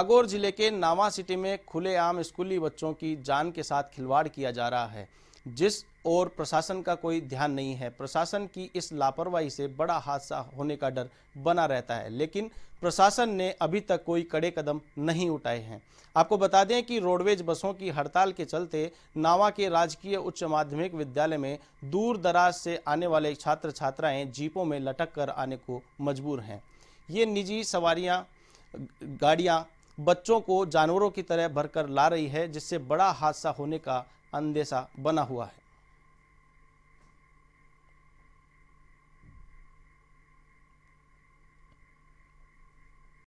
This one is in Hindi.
नागौर जिले के नावा सिटी में खुलेआम स्कूली बच्चों की जान के साथ खिलवाड़ किया जा रहा है जिस और प्रशासन का कोई ध्यान नहीं है प्रशासन की इस लापरवाही से बड़ा हादसा होने का डर बना रहता है लेकिन प्रशासन ने अभी तक कोई कड़े कदम नहीं उठाए हैं आपको बता दें कि रोडवेज बसों की हड़ताल के चलते नावा के राजकीय उच्च माध्यमिक विद्यालय में दूर दराज से आने वाले छात्र छात्राएं जीपों में लटक कर आने को मजबूर हैं ये निजी सवारियाँ गाड़ियाँ बच्चों को जानवरों की तरह भरकर ला रही है जिससे बड़ा हादसा होने का अंदेशा बना हुआ है